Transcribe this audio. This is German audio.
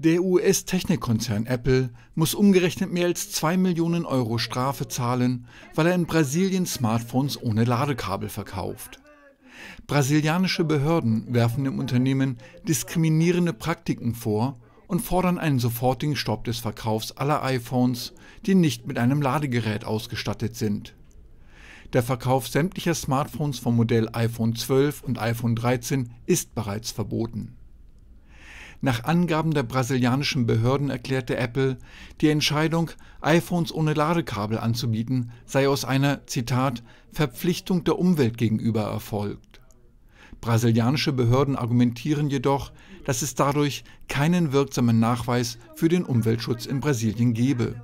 Der US-Technikkonzern Apple muss umgerechnet mehr als 2 Millionen Euro Strafe zahlen, weil er in Brasilien Smartphones ohne Ladekabel verkauft. Brasilianische Behörden werfen dem Unternehmen diskriminierende Praktiken vor und fordern einen sofortigen Stopp des Verkaufs aller iPhones, die nicht mit einem Ladegerät ausgestattet sind. Der Verkauf sämtlicher Smartphones vom Modell iPhone 12 und iPhone 13 ist bereits verboten. Nach Angaben der brasilianischen Behörden erklärte Apple, die Entscheidung, iPhones ohne Ladekabel anzubieten, sei aus einer, Zitat, Verpflichtung der Umwelt gegenüber erfolgt. Brasilianische Behörden argumentieren jedoch, dass es dadurch keinen wirksamen Nachweis für den Umweltschutz in Brasilien gebe.